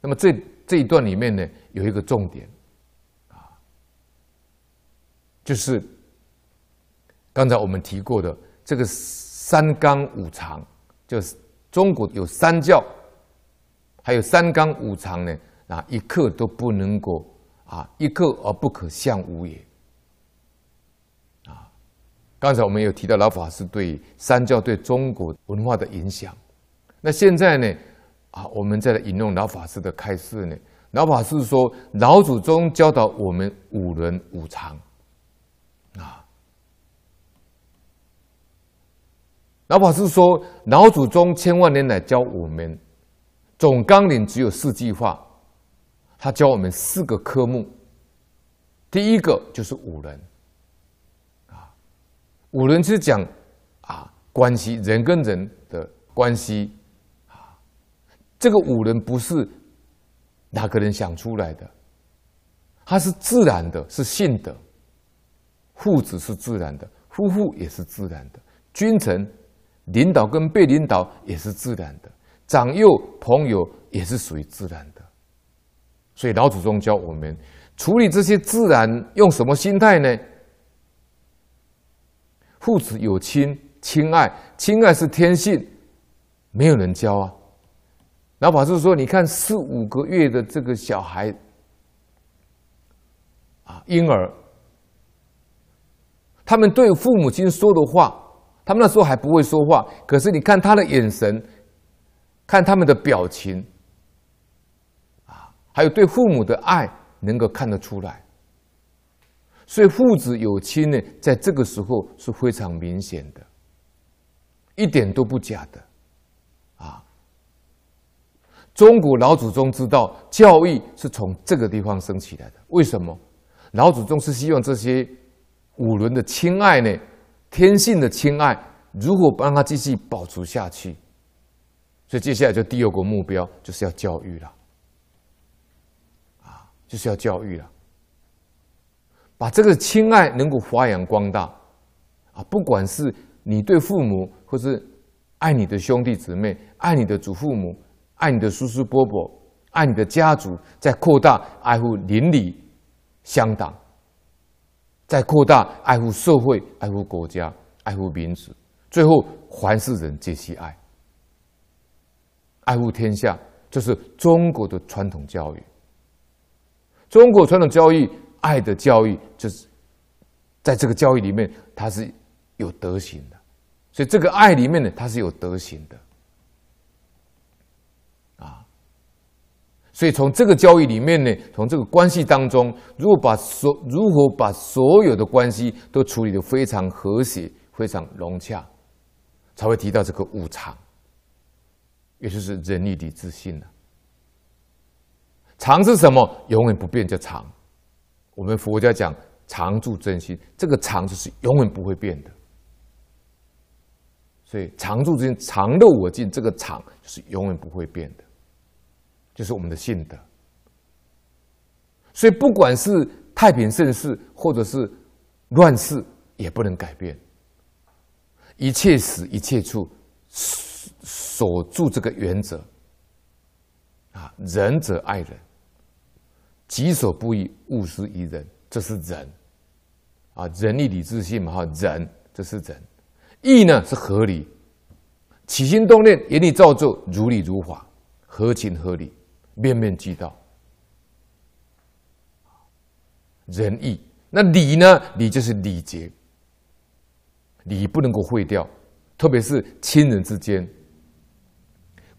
那么这这一段里面呢，有一个重点，啊，就是刚才我们提过的这个三纲五常，就是中国有三教，还有三纲五常呢啊，一刻都不能够啊，一刻而不可相无也，啊，刚才我们有提到老法师对三教对中国文化的影响，那现在呢？我们再来引用老法师的开示呢。老法师说：“老祖宗教导我们五伦五常，啊，老法师说老祖宗千万年来教我们总纲领只有四句话，他教我们四个科目，第一个就是五伦，啊，五伦是讲啊关系人跟人的关系。”这个五伦不是哪个人想出来的，它是自然的，是性的。父子是自然的，夫妇也是自然的，君臣、领导跟被领导也是自然的，长幼、朋友也是属于自然的。所以老祖宗教我们处理这些自然，用什么心态呢？父子有亲，亲爱，亲爱是天性，没有人教啊。老法师说：“你看四五个月的这个小孩，啊，婴儿，他们对父母亲说的话，他们那时候还不会说话，可是你看他的眼神，看他们的表情，啊，还有对父母的爱，能够看得出来。所以父子有亲呢，在这个时候是非常明显的，一点都不假的。”中国老祖宗知道教育是从这个地方升起来的，为什么？老祖宗是希望这些五伦的亲爱呢，天性的亲爱，如果让他继续保持下去，所以接下来就第二个目标就是要教育了，啊，就是要教育了，把这个亲爱能够发扬光大，啊，不管是你对父母，或是爱你的兄弟姊妹，爱你的祖父母。爱你的叔叔伯伯，爱你的家族，在扩大爱护邻里乡党，在扩大爱护社会、爱护国家、爱护民族，最后凡是人皆其爱，爱护天下，这是中国的传统教育。中国传统教育爱的教育，就是在这个教育里面，它是有德行的，所以这个爱里面呢，它是有德行的。所以从这个交易里面呢，从这个关系当中，如果把所如何把所有的关系都处理的非常和谐、非常融洽，才会提到这个“五常”，也就是仁义礼智信啊。常是什么？永远不变叫常。我们佛家讲“常住真心”，这个“常”就是永远不会变的。所以“常住真心”、“常乐我净”，这个“常”就是永远不会变的。就是我们的性德，所以不管是太平盛世，或者是乱世，也不能改变。一切时一切处，所住这个原则，啊，仁者爱人，己所不欲，勿施于人，这是仁。啊，仁义礼智信嘛，哈，仁，这是仁。义呢是合理，起心动念，言语造作，如理如法，合情合理。面面俱到，仁义，那礼呢？礼就是礼节，礼不能够废掉，特别是亲人之间。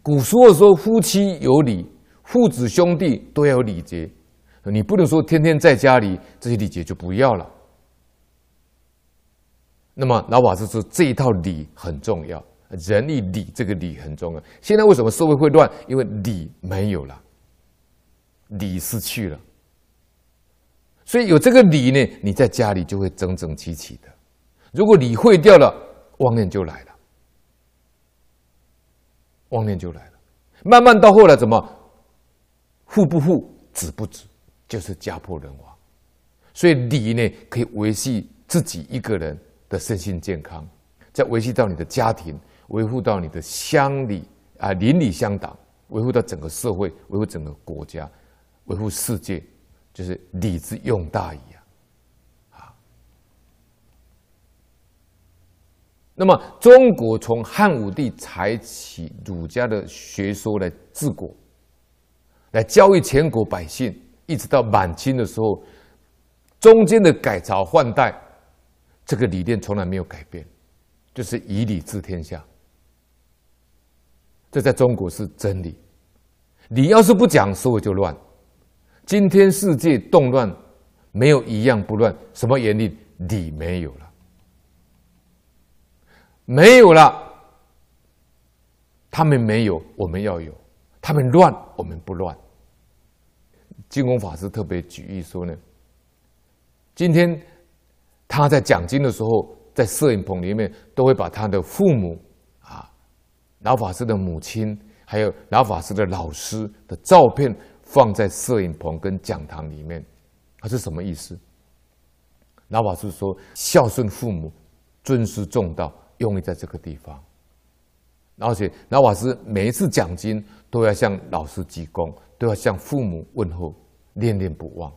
古时候说夫妻有礼，父子兄弟都要有礼节，你不能说天天在家里这些礼节就不要了。那么老法师说这一套礼很重要，仁义礼这个礼很重要。现在为什么社会会乱？因为礼没有了。理失去了，所以有这个理呢，你在家里就会整整齐齐的。如果理会掉了，妄念就来了，妄念就来了。慢慢到后来，怎么富不富，子不子，就是家破人亡。所以礼呢，可以维系自己一个人的身心健康，再维系到你的家庭，维护到你的乡里啊，邻里乡党，维护到整个社会，维护整个国家。维护世界就是礼之用大矣啊！那么中国从汉武帝采取儒家的学说来治国，来教育全国百姓，一直到满清的时候，中间的改朝换代，这个理念从来没有改变，就是以礼治天下。这在中国是真理，你要是不讲，社会就乱。今天世界动乱，没有一样不乱。什么原理？理没有了，没有了。他们没有，我们要有。他们乱，我们不乱。金工法师特别举例说呢，今天他在讲经的时候，在摄影棚里面都会把他的父母啊，老法师的母亲，还有老法师的老师的照片。放在摄影棚跟讲堂里面，它是什么意思？老法师说：孝顺父母，尊师重道，用意在这个地方。而且，老法师每一次奖金都要向老师鞠躬，都要向父母问候，念念不忘，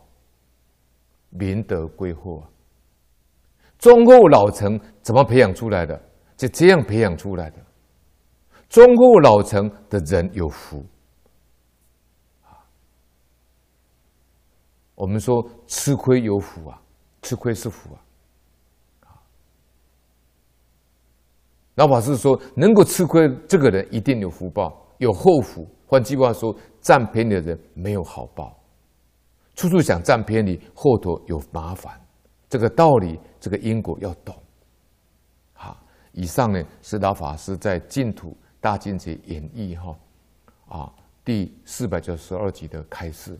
明德归厚啊！忠厚老成怎么培养出来的？就这样培养出来的。忠厚老成的人有福。我们说吃亏有福啊，吃亏是福啊。老法师说，能够吃亏，这个人一定有福报，有后福。换句话说，占便宜的人没有好报，处处想占便宜，后头有麻烦。这个道理，这个因果要懂。好，以上呢是老法师在净土大经解演义哈啊第四百九十二集的开示。